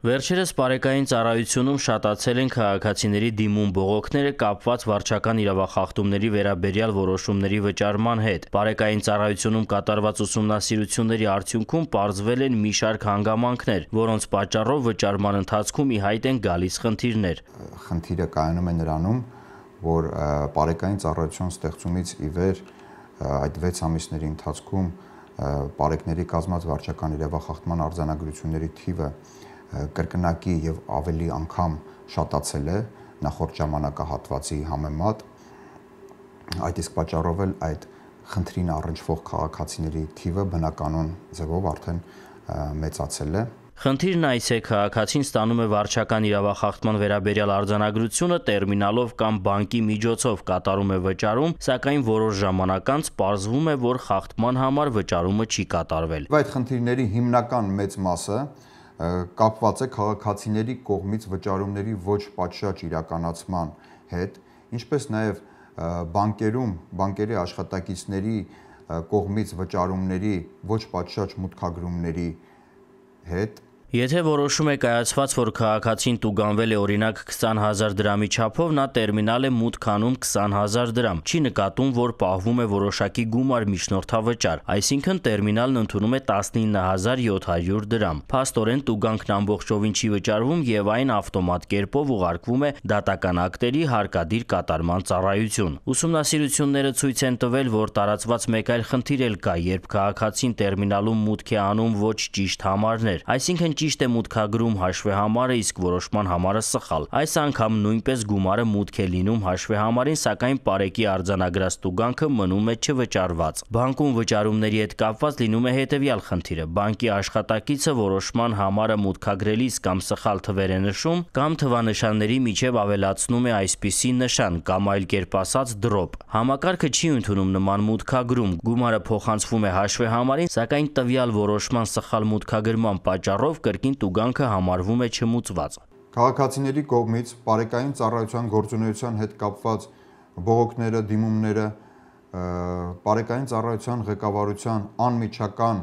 Վերջերս բարեկային ծառայությունում շատացել են քաղաքացիների դիմում բողոքները կապված վարչական իրավախախտումների վերաբերյալ որոշումների վճարման հետ։ Բարեկային ծառայությունում կատարված ուսումնասիրությունների արդյունքում ողջվել են մի շարք հանգամանքներ, որոնց պատճառով վճարման ընթացքում ի հայտ են գալիս խնդիրներ։ Խնդիրը կայանում է նրանում, որ բարեկային ծառայություն ստեղծումից ի վեր այդ 6 ամիսների ընթացքում բարեկների կազմած վարչական իրավախախտման արձանագրությունների թիվը կրկնակի եւ ավելի անգամ շատացել է նախորդ ժամանակահատվածի համեմատ այդ իսկ պատճառով էլ այդ խնդրին առնչվող քաղաքացիների թիվը բնականon ձևով արդեն մեծացել է Խնդիրն այս է քաղաքացին ստանում է վարչական իրավախախտման վերաբերյալ արձանագրությունը տերմինալով կամ բանկի միջոցով կատարում է վճարում, սակայն որոշ ժամանակ անց ողջվում է, որ խախտման համար վճարումը չի կատարվել։ Այդ խնդիրների հիմնական մեծ մասը կապված է քաղաքացիների կողմից վճարումների ոչ պատշաճ իրականացման հետ, ինչպես նաև բանկերում բանկերի աշխատակիցների կողմից վճարումների ոչ պատշաճ մուտքագրումների հետ Եթե որոշում է կայացված, որ քաղաքացին տուգանվել է օրինակ 20000 դրամի չափով, նա տերմինալ է մուտք անում 20000 դրամ։ Չի նկատում, որ պահվում է որոշակի գումար միջնորդավճար, այսինքն տերմինալն ընդունում է 19700 դրամ։ Փաստորեն տուգանքն ամբողջովին չի վճարվում եւ այն ավտոմատ կերպով ուղարկվում է դատական ակտերի հարկադիր կատարման ծառայություն։ Ուսումնասիրությունները ցույց են տվել, որ տարածված մեկ այլ խնդիր էլ կա, երբ քաղաքացին տերմինալում մուտք է անում ոչ ճիշտ համարներ, այսինքն ճիշտ է մուտքագրում հաշվեհամարը, իսկ որոշման համարը սխալ։ Այս անգամ նույնպես գումարը մուտք է լինում հաշվեհամարին, սակայն Պարեկի արձանագրած տուգանքը մնում է չվճարված։ Բանկում վճարումների հետ կապված լինում է հետևյալ խնդիրը. բանկի աշխատակիցը որոշման համարը մուտքագրելիս կամ սխալ թվեր է նշում, կամ թվանշանների միջև ավելացնում է այսպիսի նշան կամ այլ կերպ ասած դրոպ։ Համակարգը չի ընդունում նման մուտքագրում, գումարը փոխանցվում է հաշվեհամարին, սակայն տվյալ որոշման սխալ մուտքագրման պատճառով կրկին տուգանքը համարվում է չմուծված։ Քաղաքացիների կողմից բարեկային ծառայության գործունեության հետ կապված բողոքները, դիմումները բարեկային ծառայության ղեկավարության անմիջական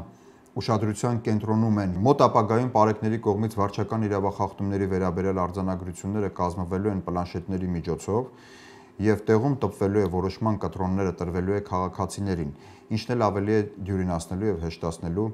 ուշադրության կենտրոնում են։ Մոտ ապագայում բարեկների կողմից վարչական իրավախախտումների վերաբերյալ արձանագրությունները կազմվելու են պլանշետների միջոցով եւ տեղում տպվելու է որոշման կտրոնները տրվելու է քաղաքացիներին, ինչն էլ ավելի է դյուրինացնելու եւ հեշտացնելու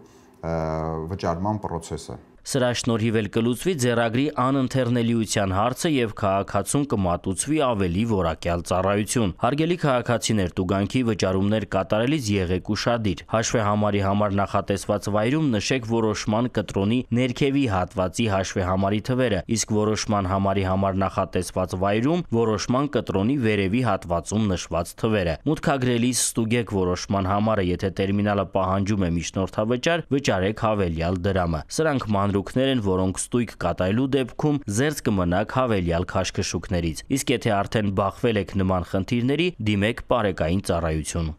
վճարման process-ը։ Սրա շնորհիվ էլ կլուծվի ձեռագրի անընթեռնելիության հարցը եւ քաղաքացուն կմատուցվի ավելի որակյալ ծառայություն։ Հարգելի քաղաքացիներ, Տուգանքի վճարումներ կատարելիս եղեք ուշադիր։ Հաշվեհամարի համար նախատեսված վայրում նշեք որոշման կտրոնի ներքևի հատվածի հաշվեհամարի թվերը, իսկ որոշման համարի համար նախատեսված վայրում որոշման կտրոնի վերևի հատվածում նշված թվերը։ Մուտքագրելիս ստուգեք որոշման համարը, եթե տերմինալը պահանջում է միջնորդավճար, վճարեք հավելյալ դրամը։ Սրանք ման յուրահանդլուկներ են, որոնք ստույգ կատարելու դեպքում զերծ կմնաք հավելյալ քաշքշուկներից։ Իսկ եթե արդեն բախվել եք նման խնդիրների, դիմեք պարեկային ծառայություն։